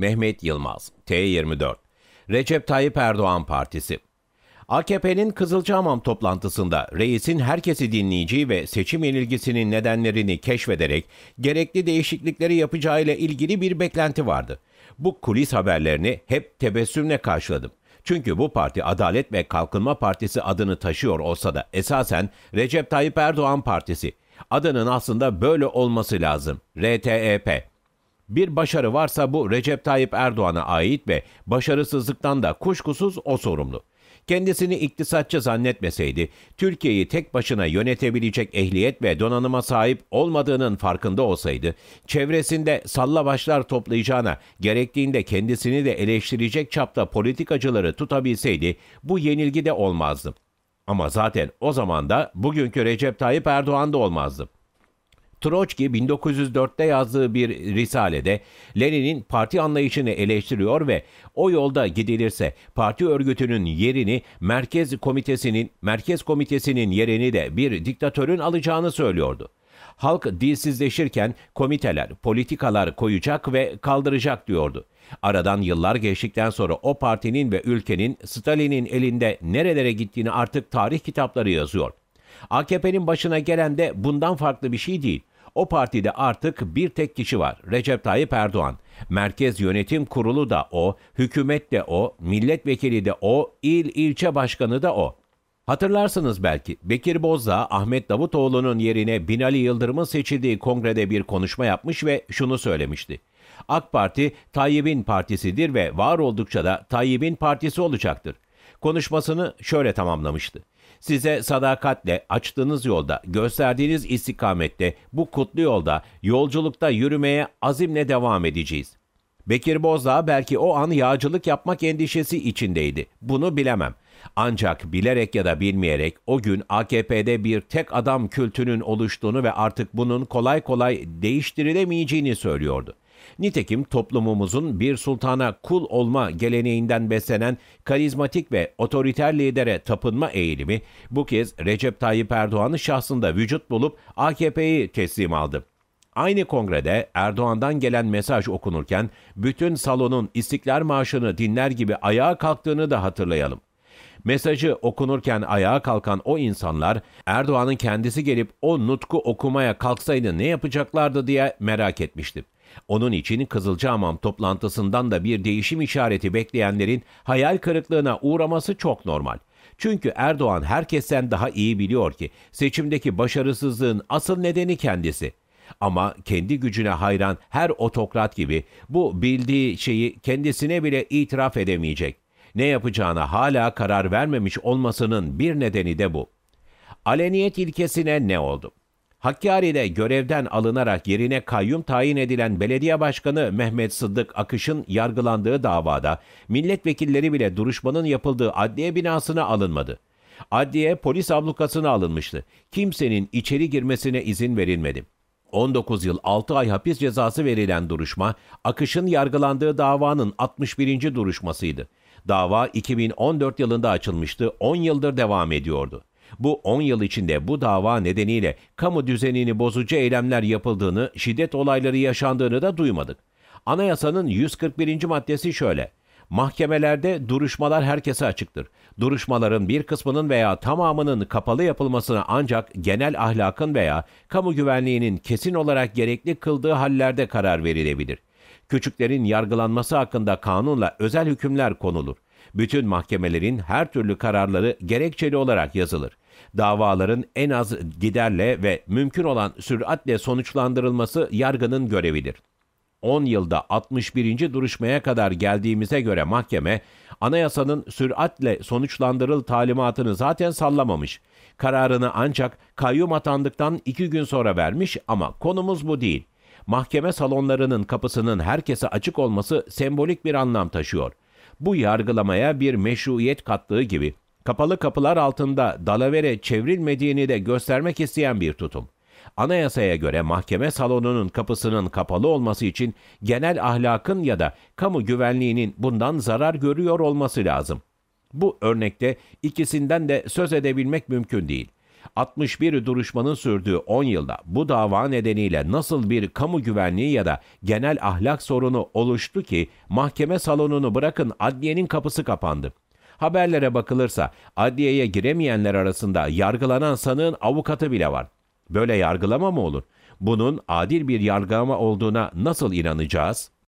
Mehmet Yılmaz, T24, Recep Tayyip Erdoğan Partisi. AKP'nin Kızılcahamam toplantısında reisin herkesi dinleyeceği ve seçim yenilgisinin nedenlerini keşfederek gerekli değişiklikleri yapacağı ile ilgili bir beklenti vardı. Bu kulis haberlerini hep tebessümle karşıladım. Çünkü bu parti Adalet ve Kalkınma Partisi adını taşıyor olsa da esasen Recep Tayyip Erdoğan Partisi. Adının aslında böyle olması lazım. RTEP. Bir başarı varsa bu Recep Tayyip Erdoğan'a ait ve başarısızlıktan da kuşkusuz o sorumlu. Kendisini iktisatçı zannetmeseydi, Türkiye'yi tek başına yönetebilecek ehliyet ve donanıma sahip olmadığının farkında olsaydı, çevresinde salla başlar toplayacağına, gerektiğinde kendisini de eleştirecek çapta politikacıları tutabilseydi, bu yenilgi de olmazdı. Ama zaten o zaman da bugünkü Recep Tayyip Erdoğan da olmazdı. Troçki 1904'te yazdığı bir risalede Lenin'in parti anlayışını eleştiriyor ve o yolda gidilirse parti örgütünün yerini Merkez Komitesi'nin Merkez Komitesi'nin yerini de bir diktatörün alacağını söylüyordu. Halk dilsizleşirken komiteler, politikalar koyacak ve kaldıracak diyordu. Aradan yıllar geçtikten sonra o partinin ve ülkenin Stalin'in elinde nerelere gittiğini artık tarih kitapları yazıyor. AKP'nin başına gelen de bundan farklı bir şey değil. O partide artık bir tek kişi var. Recep Tayyip Erdoğan. Merkez Yönetim Kurulu da o, hükümet de o, milletvekili de o, il ilçe başkanı da o. Hatırlarsınız belki Bekir Bozdağ, Ahmet Davutoğlu'nun yerine Binali Yıldırım'ın seçildiği kongrede bir konuşma yapmış ve şunu söylemişti. AK Parti Tayyip'in partisidir ve var oldukça da Tayyip'in partisi olacaktır. Konuşmasını şöyle tamamlamıştı. Size sadakatle açtığınız yolda, gösterdiğiniz istikamette, bu kutlu yolda, yolculukta yürümeye azimle devam edeceğiz. Bekir Bozdağ belki o an yağcılık yapmak endişesi içindeydi. Bunu bilemem. Ancak bilerek ya da bilmeyerek o gün AKP'de bir tek adam kültünün oluştuğunu ve artık bunun kolay kolay değiştirilemeyeceğini söylüyordu. Nitekim toplumumuzun bir sultana kul olma geleneğinden beslenen karizmatik ve otoriter lidere tapınma eğilimi bu kez Recep Tayyip Erdoğan'ın şahsında vücut bulup AKP'yi teslim aldı. Aynı kongrede Erdoğan'dan gelen mesaj okunurken bütün salonun istiklal Marşı'nı dinler gibi ayağa kalktığını da hatırlayalım. Mesajı okunurken ayağa kalkan o insanlar Erdoğan'ın kendisi gelip o nutku okumaya kalksaydı ne yapacaklardı diye merak etmişti. Onun için Kızılcahamam toplantısından da bir değişim işareti bekleyenlerin hayal kırıklığına uğraması çok normal. Çünkü Erdoğan herkesten daha iyi biliyor ki seçimdeki başarısızlığın asıl nedeni kendisi. Ama kendi gücüne hayran her otokrat gibi bu bildiği şeyi kendisine bile itiraf edemeyecek. Ne yapacağına hala karar vermemiş olmasının bir nedeni de bu. Aleniyet ilkesine ne oldu? Hakkari'de görevden alınarak yerine kayyum tayin edilen belediye başkanı Mehmet Sıddık Akış'ın yargılandığı davada milletvekilleri bile duruşmanın yapıldığı adliye binasına alınmadı. Adliye polis ablukasına alınmıştı. Kimsenin içeri girmesine izin verilmedi. 19 yıl 6 ay hapis cezası verilen duruşma, Akış'ın yargılandığı davanın 61. duruşmasıydı. Dava 2014 yılında açılmıştı, 10 yıldır devam ediyordu. Bu 10 yıl içinde bu dava nedeniyle kamu düzenini bozucu eylemler yapıldığını, şiddet olayları yaşandığını da duymadık. Anayasanın 141. maddesi şöyle. Mahkemelerde duruşmalar herkese açıktır. Duruşmaların bir kısmının veya tamamının kapalı yapılmasına ancak genel ahlakın veya kamu güvenliğinin kesin olarak gerekli kıldığı hallerde karar verilebilir. Küçüklerin yargılanması hakkında kanunla özel hükümler konulur. Bütün mahkemelerin her türlü kararları gerekçeli olarak yazılır. Davaların en az giderle ve mümkün olan süratle sonuçlandırılması yargının görevidir. 10 yılda 61. duruşmaya kadar geldiğimize göre mahkeme, anayasanın süratle sonuçlandırıl talimatını zaten sallamamış. Kararını ancak kayyum atandıktan 2 gün sonra vermiş ama konumuz bu değil. Mahkeme salonlarının kapısının herkese açık olması sembolik bir anlam taşıyor. Bu yargılamaya bir meşruiyet kattığı gibi kapalı kapılar altında dalavere çevrilmediğini de göstermek isteyen bir tutum. Anayasaya göre mahkeme salonunun kapısının kapalı olması için genel ahlakın ya da kamu güvenliğinin bundan zarar görüyor olması lazım. Bu örnekte ikisinden de söz edebilmek mümkün değil. 61 duruşmanın sürdüğü 10 yılda bu dava nedeniyle nasıl bir kamu güvenliği ya da genel ahlak sorunu oluştu ki mahkeme salonunu bırakın adliyenin kapısı kapandı. Haberlere bakılırsa adliyeye giremeyenler arasında yargılanan sanığın avukatı bile var. Böyle yargılama mı olur? Bunun adil bir yargılama olduğuna nasıl inanacağız?''